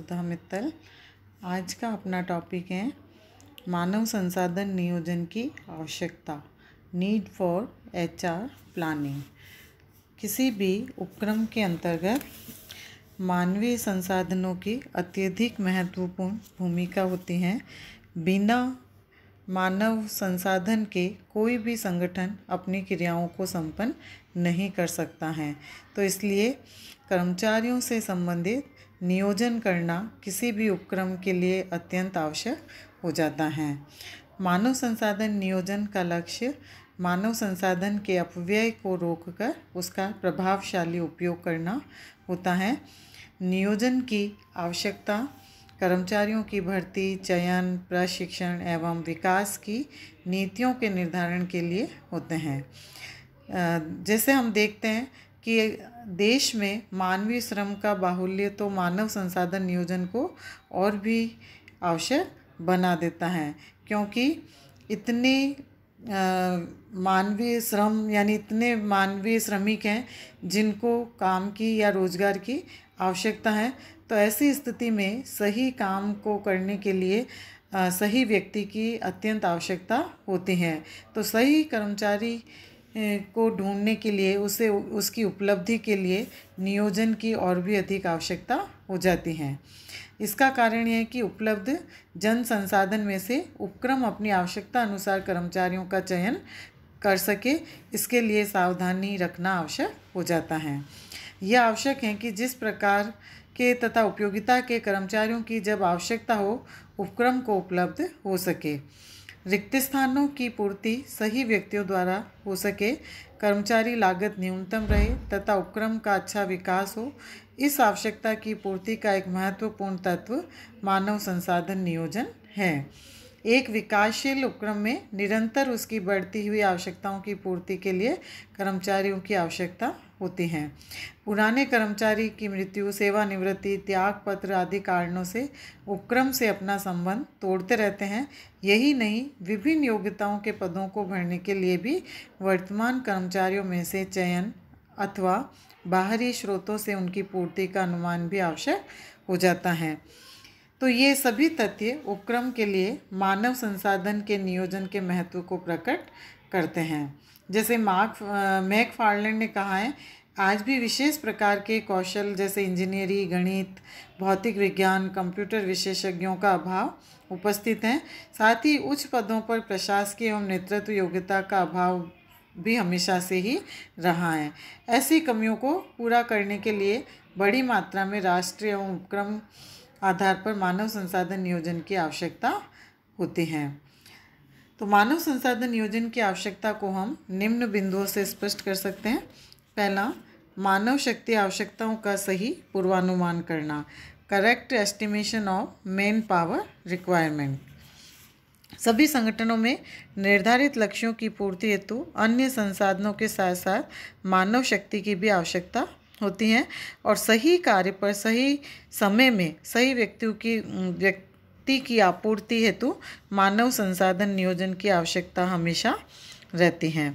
सुधा मित्तल आज का अपना टॉपिक है मानव संसाधन नियोजन की आवश्यकता need for H R planning किसी भी उपक्रम के अंतर्गत मानवीय संसाधनों की अत्यधिक महत्वपूर्ण भूमिका होती है बिना मानव संसाधन के कोई भी संगठन अपनी क्रियाओं को संपन्न नहीं कर सकता है तो इसलिए कर्मचारियों से संबंधित नियोजन करना किसी भी उपक्रम के लिए अत्यंत आवश्यक हो जाता है मानव संसाधन नियोजन का लक्ष्य मानव संसाधन के अपव्यय को रोककर उसका प्रभावशाली उपयोग करना होता है नियोजन की आवश्यकता कर्मचारियों की भर्ती चयन प्रशिक्षण एवं विकास की नीतियों के निर्धारण के लिए होते हैं जैसे हम देखते हैं कि देश में मानवीय श्रम का बाहुल्य तो मानव संसाधन नियोजन को और भी आवश्यक बना देता है क्योंकि इतने मानवीय श्रम यानी इतने मानवीय श्रमिक हैं जिनको काम की या रोज़गार की आवश्यकता है तो ऐसी स्थिति में सही काम को करने के लिए सही व्यक्ति की अत्यंत आवश्यकता होती है तो सही कर्मचारी को ढूंढने के लिए उसे उसकी उपलब्धि के लिए नियोजन की और भी अधिक आवश्यकता हो जाती है इसका कारण यह है कि उपलब्ध जन संसाधन में से उपक्रम अपनी आवश्यकता अनुसार कर्मचारियों का चयन कर सके इसके लिए सावधानी रखना आवश्यक हो जाता है यह आवश्यक है कि जिस प्रकार के तथा उपयोगिता के कर्मचारियों की जब आवश्यकता हो उपक्रम को उपलब्ध हो सके रिक्त स्थानों की पूर्ति सही व्यक्तियों द्वारा हो सके कर्मचारी लागत न्यूनतम रहे तथा उपक्रम का अच्छा विकास हो इस आवश्यकता की पूर्ति का एक महत्वपूर्ण तत्व मानव संसाधन नियोजन है एक विकासशील उपक्रम में निरंतर उसकी बढ़ती हुई आवश्यकताओं की पूर्ति के लिए कर्मचारियों की आवश्यकता होती हैं पुराने कर्मचारी की मृत्यु सेवानिवृत्ति त्याग पत्र आदि कारणों से उपक्रम से अपना संबंध तोड़ते रहते हैं यही नहीं विभिन्न योग्यताओं के पदों को भरने के लिए भी वर्तमान कर्मचारियों में से चयन अथवा बाहरी स्रोतों से उनकी पूर्ति का अनुमान भी आवश्यक हो जाता है तो ये सभी तथ्य उपक्रम के लिए मानव संसाधन के नियोजन के महत्व को प्रकट करते हैं जैसे मार्क मैक फार्लैंड ने कहा है आज भी विशेष प्रकार के कौशल जैसे इंजीनियरिंग गणित भौतिक विज्ञान कंप्यूटर विशेषज्ञों का अभाव उपस्थित हैं साथ ही उच्च पदों पर प्रशासकीय एवं नेतृत्व योग्यता का अभाव भी हमेशा से ही रहा है ऐसी कमियों को पूरा करने के लिए बड़ी मात्रा में राष्ट्रीय एवं उपक्रम आधार पर मानव संसाधन नियोजन की आवश्यकता होती है तो मानव संसाधन नियोजन की आवश्यकता को हम निम्न बिंदुओं से स्पष्ट कर सकते हैं पहला मानव शक्ति आवश्यकताओं का सही पूर्वानुमान करना correct estimation of man power requirement सभी संगठनों में निर्धारित लक्ष्यों की पूर्ति हेतु अन्य संसाधनों के साथ साथ मानव शक्ति की भी आवश्यकता होती हैं और सही कार्य पर सही समय में सही व्यक्तियों की व्यक्ति की आपूर्ति हेतु मानव संसाधन नियोजन की आवश्यकता हमेशा रहती हैं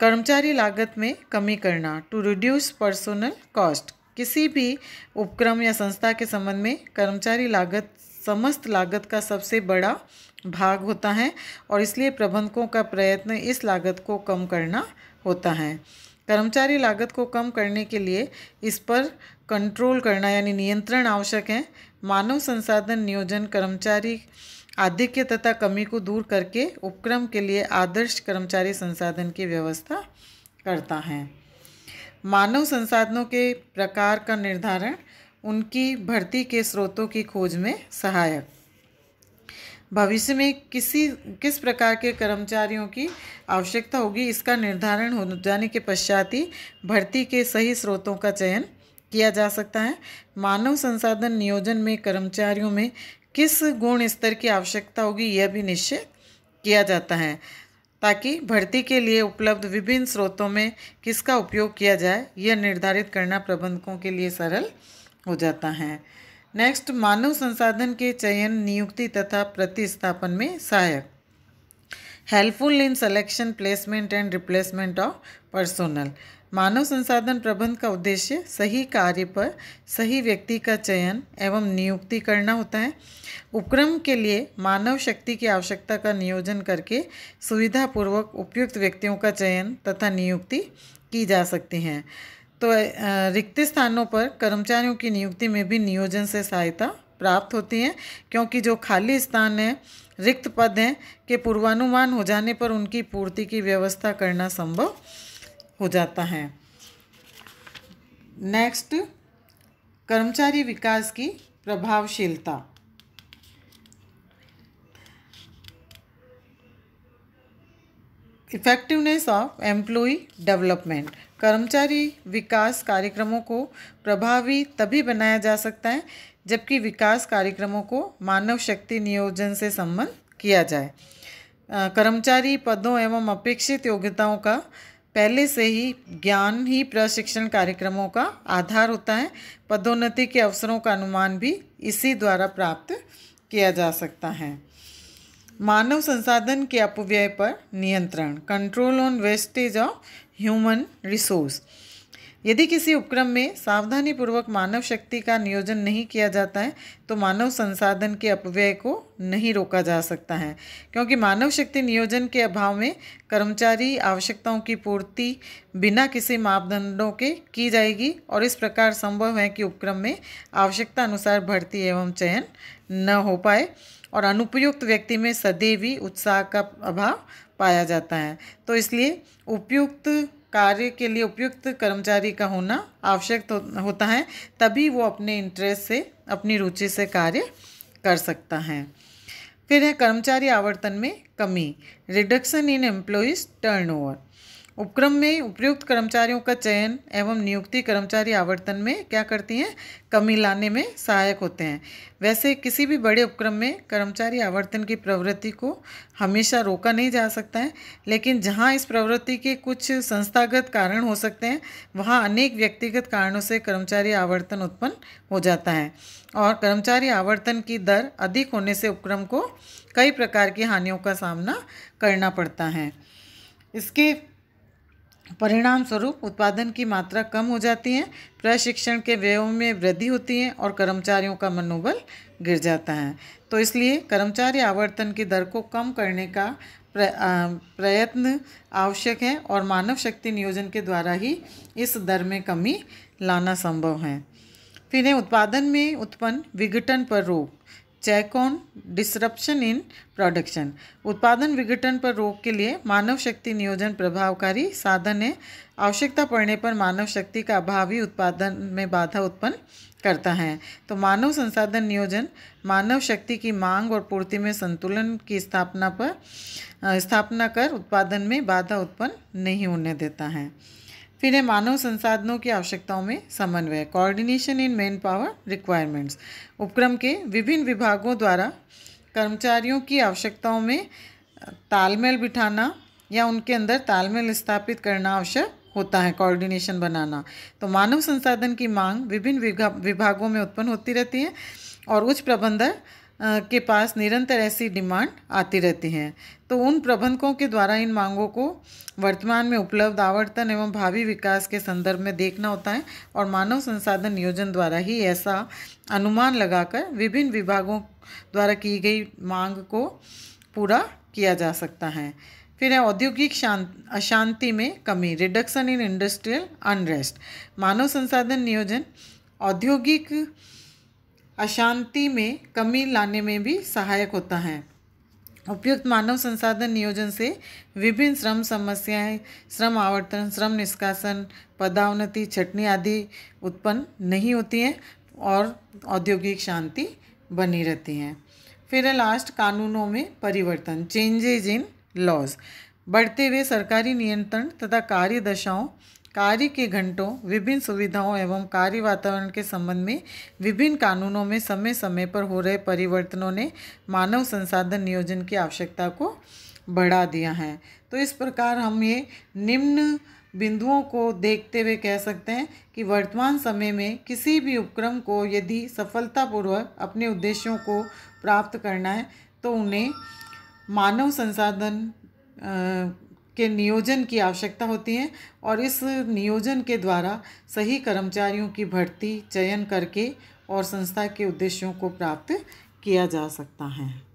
कर्मचारी लागत में कमी करना टू रिड्यूस पर्सोनल कॉस्ट किसी भी उपक्रम या संस्था के संबंध में कर्मचारी लागत समस्त लागत का सबसे बड़ा भाग होता है और इसलिए प्रबंधकों का प्रयत्न इस लागत को कम करना होता है कर्मचारी लागत को कम करने के लिए इस पर कंट्रोल करना यानी नियंत्रण आवश्यक है मानव संसाधन नियोजन कर्मचारी आधिक्य तथा कमी को दूर करके उपक्रम के लिए आदर्श कर्मचारी संसाधन की व्यवस्था करता है मानव संसाधनों के प्रकार का निर्धारण उनकी भर्ती के स्रोतों की खोज में सहायक भविष्य में किसी किस प्रकार के कर्मचारियों की आवश्यकता होगी इसका निर्धारण हो जाने के पश्चात ही भर्ती के सही स्रोतों का चयन किया जा सकता है मानव संसाधन नियोजन में कर्मचारियों में किस गुण स्तर की आवश्यकता होगी यह भी निश्चय किया जाता है ताकि भर्ती के लिए उपलब्ध विभिन्न स्रोतों में किसका उपयोग किया जाए यह निर्धारित करना प्रबंधकों के लिए सरल हो जाता है नेक्स्ट मानव संसाधन के चयन नियुक्ति तथा प्रतिस्थापन में सहायक helpful in selection placement and replacement of personnel मानव संसाधन प्रबंध का उद्देश्य सही कार्य पर सही व्यक्ति का चयन एवं नियुक्ति करना होता है उपक्रम के लिए मानव शक्ति की आवश्यकता का नियोजन करके सुविधापूर्वक उपयुक्त व्यक्तियों का चयन तथा नियुक्ति की जा सकती हैं तो रिक्त स्थानों पर कर्मचारियों की नियुक्ति में भी नियोजन से सहायता प्राप्त होती हैं क्योंकि जो खाली स्थान हैं रिक्त पद हैं के पूर्वानुमान हो जाने पर उनकी पूर्ति की व्यवस्था करना संभव हो जाता है नेक्स्ट कर्मचारी विकास की प्रभावशीलता इफेक्टिवनेस ऑफ एम्प्लॉई डेवलपमेंट कर्मचारी विकास कार्यक्रमों को प्रभावी तभी बनाया जा सकता है जबकि विकास कार्यक्रमों को मानव शक्ति नियोजन से संबंध किया जाए कर्मचारी पदों एवं अपेक्षित योग्यताओं का पहले से ही ज्ञान ही प्रशिक्षण कार्यक्रमों का आधार होता है पदोन्नति के अवसरों का अनुमान भी इसी द्वारा प्राप्त किया जा सकता है मानव संसाधन के अपव्यय पर नियंत्रण control on wastage of human resource यदि किसी उपक्रम में सावधानीपूर्वक मानव शक्ति का नियोजन नहीं किया जाता है तो मानव संसाधन के अपव्यय को नहीं रोका जा सकता है क्योंकि मानव शक्ति नियोजन के अभाव में कर्मचारी आवश्यकताओं की पूर्ति बिना किसी मापदंडों के की जाएगी और इस प्रकार संभव है कि उपक्रम में आवश्यकता अनुसार भर्ती एवं चयन न हो पाए और अनुपयुक्त व्यक्ति में सदैवी उत्साह का अभाव पाया जाता है तो इसलिए उपयुक्त कार्य के लिए उपयुक्त कर्मचारी का होना आवश्यक तो होता है तभी वो अपने इंटरेस्ट से अपनी रुचि से कार्य कर सकता है फिर है कर्मचारी आवर्तन में कमी रिडक्शन इन एम्प्लॉयज़ टर्नओवर उपक्रम में उपयुक्त कर्मचारियों का चयन एवं नियुक्ति कर्मचारी आवर्तन में क्या करती हैं कमी लाने में सहायक होते हैं वैसे किसी भी बड़े उपक्रम में कर्मचारी आवर्तन की प्रवृत्ति को हमेशा रोका नहीं जा सकता है लेकिन जहां इस प्रवृत्ति के कुछ संस्थागत कारण हो सकते हैं वहां अनेक व्यक्तिगत कारणों से कर्मचारी आवर्तन उत्पन्न हो जाता है और कर्मचारी आवर्तन की दर अधिक होने से उपक्रम को कई प्रकार की हानियों का सामना करना पड़ता है इसके परिणाम स्वरूप उत्पादन की मात्रा कम हो जाती है प्रशिक्षण के व्ययों में वृद्धि होती है और कर्मचारियों का मनोबल गिर जाता है तो इसलिए कर्मचारी आवर्तन की दर को कम करने का प्रयत्न आवश्यक है और मानव शक्ति नियोजन के द्वारा ही इस दर में कमी लाना संभव है फिर है उत्पादन में उत्पन्न विघटन पर रोक check on disruption in production उत्पादन विघटन पर रोक के लिए मानव शक्ति नियोजन प्रभावकारी साधन है आवश्यकता पड़ने पर मानव शक्ति का अभाव ही उत्पादन में बाधा उत्पन्न करता है तो मानव संसाधन नियोजन मानव शक्ति की मांग और पूर्ति में संतुलन की स्थापना पर स्थापना कर उत्पादन में बाधा उत्पन्न नहीं होने देता है फिर है मानव संसाधनों की आवश्यकताओं में समन्वय coordination in man power requirements उपक्रम के विभिन्न विभागों द्वारा कर्मचारियों की आवश्यकताओं में तालमेल बिठाना या उनके अंदर तालमेल स्थापित करना आवश्यक होता है कोऑर्डिनेशन बनाना तो मानव संसाधन की मांग विभिन्न विभागों में उत्पन्न होती रहती है और उच्च प्रबंधक के पास निरंतर ऐसी डिमांड आती रहती हैं तो उन प्रबंधकों के द्वारा इन मांगों को वर्तमान में उपलब्ध आवर्तन एवं भावी विकास के संदर्भ में देखना होता है और मानव संसाधन नियोजन द्वारा ही ऐसा अनुमान लगाकर विभिन्न विभागों द्वारा की गई मांग को पूरा किया जा सकता है फिर है औद्योगिक अशांति में कमी रिडक्शन इन इंडस्ट्रियल अनरेस्ट मानव संसाधन नियोजन औद्योगिक अशांति में कमी लाने में भी सहायक होता है उपयुक्त मानव संसाधन नियोजन से विभिन्न श्रम समस्याएं श्रम आवर्तन श्रम निष्कासन पदावनति छटनी आदि उत्पन्न नहीं होती हैं और औद्योगिक शांति बनी रहती हैं फिर लास्ट कानूनों में परिवर्तन चेंजेज इन लॉज बढ़ते हुए सरकारी नियंत्रण तथा कार्य दशाओं कार्य के घंटों विभिन्न सुविधाओं एवं कार्य वातावरण के संबंध में विभिन्न कानूनों में समय समय पर हो रहे परिवर्तनों ने मानव संसाधन नियोजन की आवश्यकता को बढ़ा दिया है तो इस प्रकार हम ये निम्न बिंदुओं को देखते हुए कह सकते हैं कि वर्तमान समय में किसी भी उपक्रम को यदि सफलतापूर्वक अपने उद्देश्यों को प्राप्त करना है तो उन्हें मानव संसाधन के नियोजन की आवश्यकता होती है और इस नियोजन के द्वारा सही कर्मचारियों की भर्ती चयन करके और संस्था के उद्देश्यों को प्राप्त किया जा सकता है